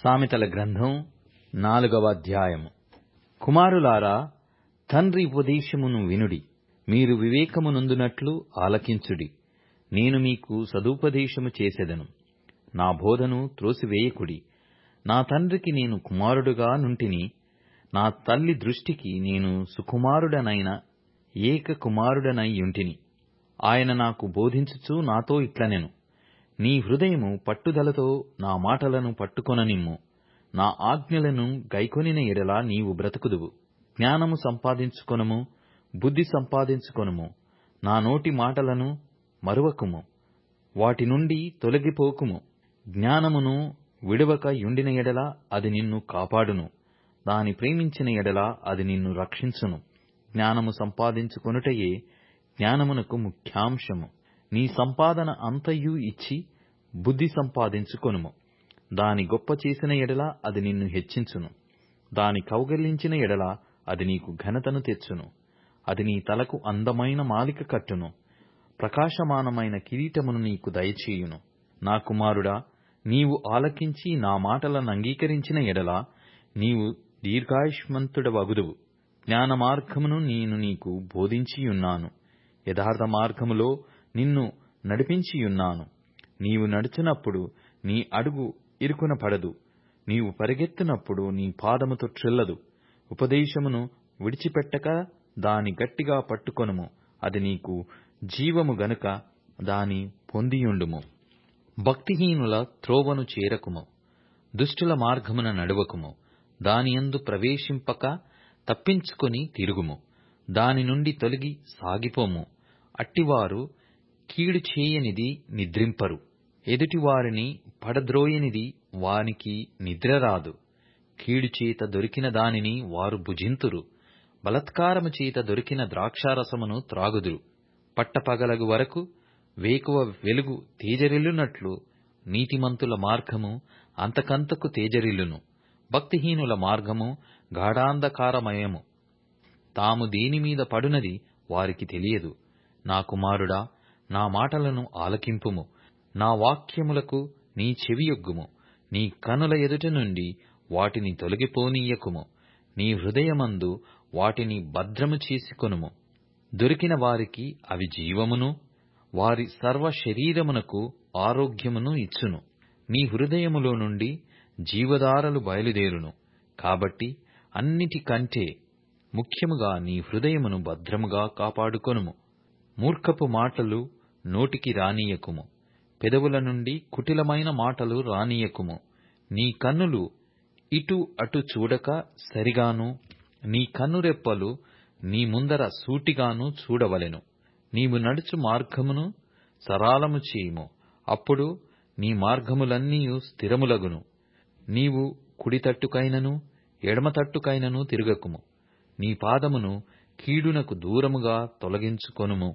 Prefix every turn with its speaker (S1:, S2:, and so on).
S1: సామెతల గ్రంథం నాలుగవ అధ్యాయము కుమారులారా తండ్రి ఉపదేశమును వినుడి మీరు వివేకమునందునట్లు ఆలకించుడి నేను మీకు సదుపదేశము చేసెదను నా బోధను త్రోసివేయకుడి నా తండ్రికి నేను కుమారుడుగా నుంటిని నా తల్లి దృష్టికి నేను సుకుమారుడనైన ఏక కుమారుడనై యుంటిని ఆయన నాకు బోధించుచు నాతో ఇట్లనెను నీ హృదయము పట్టుదలతో నా మాటలను పట్టుకొననిమ్ము నా ఆజ్ఞలను గైకొనిన ఎడలా నీవు బ్రతుకుదువు జ్ఞానము సంపాదించుకొనుము బుద్ధి సంపాదించుకొనుము నా నోటి మాటలను మరువకుము వాటి నుండి తొలగిపోకుము జ్ఞానమును విడవక యుండిన ఎడలా అది నిన్ను కాపాడును దాని ప్రేమించిన ఎడలా అది నిన్ను రక్షించును జ్ఞానము సంపాదించుకొనుటయే జ్ఞానమునకు ముఖ్యాంశము నీ సంపాదన అంతయు ఇచ్చి బుద్ధి సంపాదించుకొనుము దాని గొప్ప చేసిన ఎడల అది నిన్ను హెచ్చించును దాని కౌగలించిన ఎడల అది నీకు ఘనతను తెచ్చును అది నీ తలకు అందమైన మాలిక కట్టును ప్రకాశమానమైన కిరీటమును నీకు దయచేయును నా కుమారుడా నీవు ఆలకించి నా మాటలను అంగీకరించిన ఎడల నీవు దీర్ఘాయుష్మంతుడవగుదువు జ్ఞాన మార్గమును నేను నీకు బోధించియున్నాను యథార్థ మార్గములో నిన్ను నడిపించియున్నాను నీవు నడుచునప్పుడు నీ అడుగు ఇరుకున పడదు నీవు పరిగెత్తునప్పుడు నీ పాదముతో ట్రిల్లదు ఉపదేశమును విడిచిపెట్టక దాని గట్టిగా పట్టుకొనుము అది నీకు జీవము గనుక దాని పొందియుండుము భక్తిహీనుల త్రోవను చేరకుము దుష్టుల మార్గమున నడువకుము దానియందు ప్రవేశింపక తప్పించుకొని తిరుగుము దాని నుండి తొలగి సాగిపోము అట్టివారు కీడు చేయనిది నిద్రింపరు ఎదుటివారిని పడద్రోయనిది వానికి నిద్ర రాదు కీడు చేత దొరికిన దానిని వారు భుజింతురు బలత్కారము చేత దొరికిన ద్రాక్షారసమును త్రాగుదురు పట్టపగలగు వరకు వేకువ వెలుగు తేజరిల్లునట్లు నీతిమంతుల మార్గము అంతకంతకు తేజరిల్లును భక్తిహీనుల మార్గము గాఢాంధకారమయము తాము దేనిమీద పడునది వారికి తెలియదు నా కుమారుడా నా మాటలను ఆలకింపుము నా వాక్యములకు నీ చెవియొగ్గుము నీ కనుల ఎదుట నుండి వాటిని తొలగిపోనీయకుము నీ హృదయమందు వాటిని భద్రము చేసుకొనుము దొరికిన వారికి అవి జీవమును వారి సర్వ శరీరమునకు ఆరోగ్యమును ఇచ్చును నీ హృదయములో నుండి జీవధారలు బయలుదేరును కాబట్టి అన్నిటికంటే ముఖ్యముగా నీ హృదయమును భద్రముగా కాపాడుకొనుము మూర్ఖపు మాటలు నోటికి రానీయకుము పెదవుల నుండి కుటిలమైన మాటలు రానీయకుము నీ కన్నులు ఇటు అటు చూడక సరిగాను నీ కన్నురెప్పలు నీ ముందర సూటిగాను చూడవలెను నీవు నడుచు మార్గమును సరాలము చేయుము అప్పుడు నీ మార్గములన్నీ స్థిరములగును నీవు కుడితట్టుకైనను ఎడమతట్టుకైనను తిరగకుము నీ పాదమును కీడునకు దూరముగా తొలగించుకొనుము